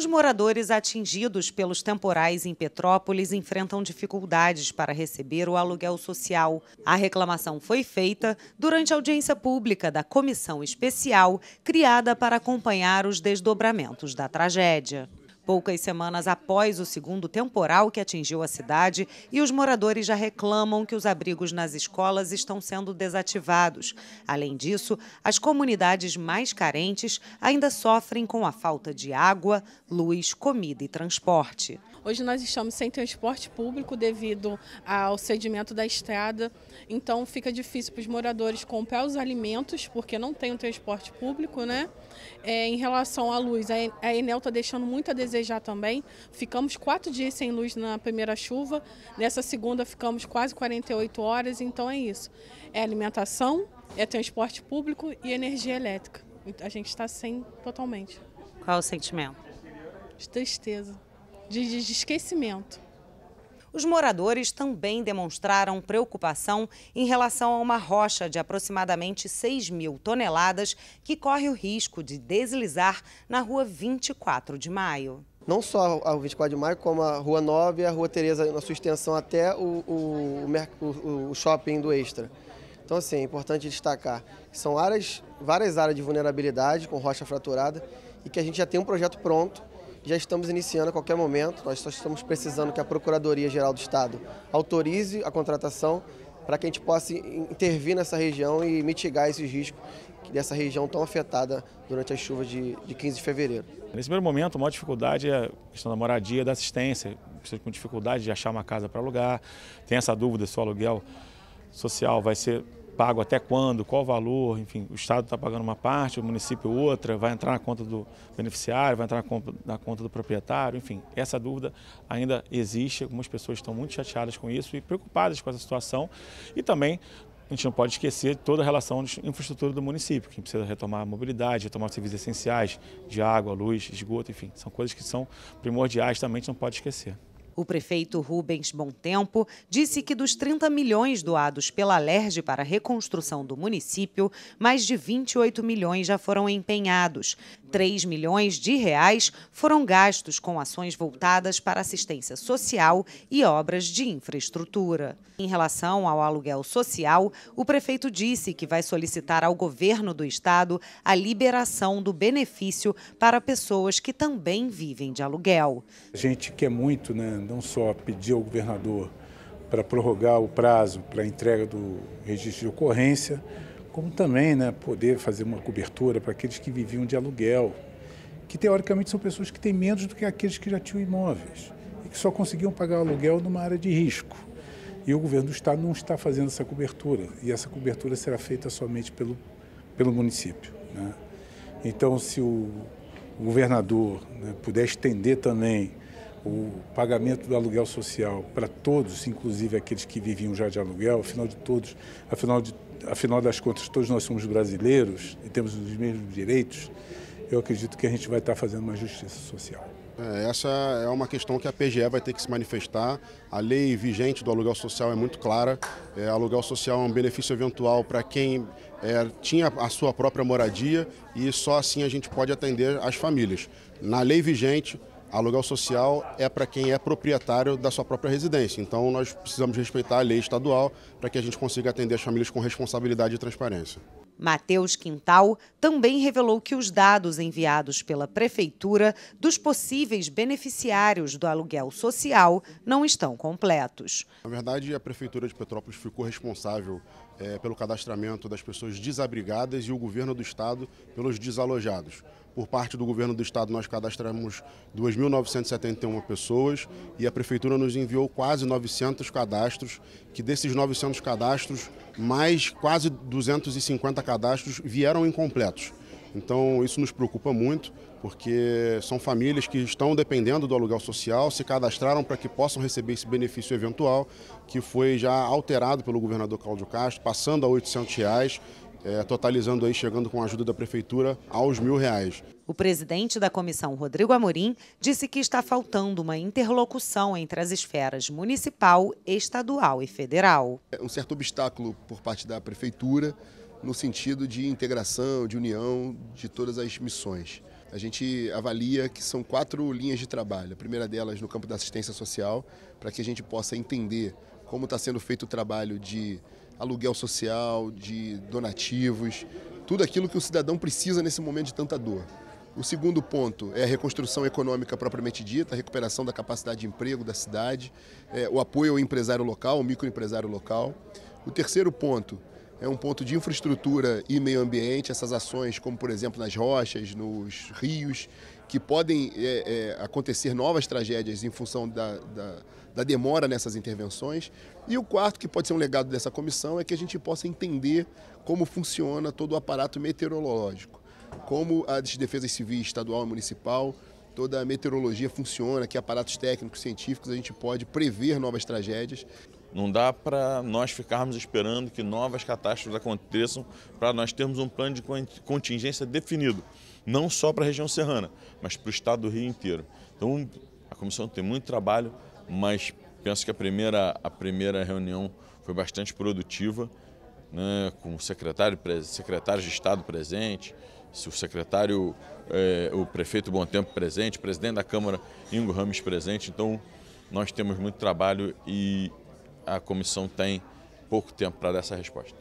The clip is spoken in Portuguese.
Os moradores atingidos pelos temporais em Petrópolis enfrentam dificuldades para receber o aluguel social. A reclamação foi feita durante a audiência pública da comissão especial criada para acompanhar os desdobramentos da tragédia poucas semanas após o segundo temporal que atingiu a cidade, e os moradores já reclamam que os abrigos nas escolas estão sendo desativados. Além disso, as comunidades mais carentes ainda sofrem com a falta de água, luz, comida e transporte. Hoje nós estamos sem transporte público devido ao sedimento da estrada, então fica difícil para os moradores comprar os alimentos, porque não tem o transporte público, né? É, em relação à luz, a Enel está deixando muito a desejar desejar também. Ficamos quatro dias sem luz na primeira chuva, nessa segunda ficamos quase 48 horas, então é isso. É alimentação, é transporte público e energia elétrica. A gente está sem totalmente. Qual o sentimento? De tristeza, de, de, de esquecimento. Os moradores também demonstraram preocupação em relação a uma rocha de aproximadamente 6 mil toneladas que corre o risco de deslizar na rua 24 de maio. Não só a 24 de maio, como a Rua 9 e a Rua Tereza, na sua extensão até o, o, o, o shopping do Extra. Então, assim, é importante destacar que são áreas, várias áreas de vulnerabilidade com rocha fraturada e que a gente já tem um projeto pronto, já estamos iniciando a qualquer momento. Nós só estamos precisando que a Procuradoria-Geral do Estado autorize a contratação para que a gente possa intervir nessa região e mitigar esses riscos dessa região tão afetada durante as chuvas de, de 15 de fevereiro. Nesse primeiro momento, a maior dificuldade é a questão da moradia, da assistência, pessoas com dificuldade de achar uma casa para alugar, tem essa dúvida se o aluguel social vai ser pago até quando, qual o valor, enfim, o Estado está pagando uma parte, o município outra, vai entrar na conta do beneficiário, vai entrar na conta do proprietário, enfim, essa dúvida ainda existe, algumas pessoas estão muito chateadas com isso e preocupadas com essa situação e também a gente não pode esquecer toda a relação de infraestrutura do município, que precisa retomar a mobilidade, retomar os serviços essenciais de água, luz, esgoto, enfim, são coisas que são primordiais também, a gente não pode esquecer. O prefeito Rubens Tempo disse que dos 30 milhões doados pela LERJ para a reconstrução do município, mais de 28 milhões já foram empenhados. 3 milhões de reais foram gastos com ações voltadas para assistência social e obras de infraestrutura. Em relação ao aluguel social, o prefeito disse que vai solicitar ao governo do estado a liberação do benefício para pessoas que também vivem de aluguel. A gente quer muito, né? não só pedir ao governador para prorrogar o prazo para a entrega do registro de ocorrência, como também né, poder fazer uma cobertura para aqueles que viviam de aluguel, que teoricamente são pessoas que têm menos do que aqueles que já tinham imóveis e que só conseguiam pagar aluguel numa área de risco. E o governo do estado não está fazendo essa cobertura, e essa cobertura será feita somente pelo, pelo município. Né? Então, se o governador né, puder estender também o pagamento do aluguel social para todos, inclusive aqueles que viviam já de aluguel, afinal de todos, afinal, de, afinal das contas, todos nós somos brasileiros e temos os mesmos direitos, eu acredito que a gente vai estar fazendo uma justiça social. É, essa é uma questão que a PGE vai ter que se manifestar. A lei vigente do aluguel social é muito clara. É, aluguel social é um benefício eventual para quem é, tinha a sua própria moradia e só assim a gente pode atender as famílias. Na lei vigente, Aluguel social é para quem é proprietário da sua própria residência. Então, nós precisamos respeitar a lei estadual para que a gente consiga atender as famílias com responsabilidade e transparência. Matheus Quintal também revelou que os dados enviados pela Prefeitura dos possíveis beneficiários do aluguel social não estão completos. Na verdade, a Prefeitura de Petrópolis ficou responsável é, pelo cadastramento das pessoas desabrigadas e o governo do estado pelos desalojados. Por parte do governo do estado, nós cadastramos 2.971 pessoas e a prefeitura nos enviou quase 900 cadastros, que desses 900 cadastros, mais quase 250 cadastros vieram incompletos. Então, isso nos preocupa muito, porque são famílias que estão dependendo do aluguel social, se cadastraram para que possam receber esse benefício eventual, que foi já alterado pelo governador Cláudio Castro, passando a R$ 800, reais, é, totalizando aí, chegando com a ajuda da prefeitura, aos mil reais. O presidente da comissão, Rodrigo Amorim, disse que está faltando uma interlocução entre as esferas municipal, estadual e federal. É um certo obstáculo por parte da prefeitura no sentido de integração, de união de todas as missões. A gente avalia que são quatro linhas de trabalho. A primeira delas no campo da assistência social, para que a gente possa entender como está sendo feito o trabalho de aluguel social, de donativos, tudo aquilo que o cidadão precisa nesse momento de tanta dor. O segundo ponto é a reconstrução econômica propriamente dita, a recuperação da capacidade de emprego da cidade, é, o apoio ao empresário local, ao microempresário local. O terceiro ponto é um ponto de infraestrutura e meio ambiente, essas ações como, por exemplo, nas rochas, nos rios que podem é, é, acontecer novas tragédias em função da, da, da, demora nessas intervenções. E o quarto, que pode ser um legado dessa comissão, é que a gente possa entender como funciona todo o aparato meteorológico, como as defesas civis estadual e municipal, toda a meteorologia funciona, que aparatos técnicos, científicos, a gente pode prever novas tragédias. Não dá para nós ficarmos esperando que novas catástrofes aconteçam para nós termos um plano de contingência definido, não só para a região serrana, mas para o estado do Rio inteiro. Então, a comissão tem muito trabalho, mas penso que a primeira, a primeira reunião foi bastante produtiva, né, com o secretário, secretário de Estado presente, o secretário, eh, o prefeito Bom Tempo presente, presidente da Câmara, Ingo Rames presente. Então, nós temos muito trabalho e a comissão tem pouco tempo para dar essa resposta.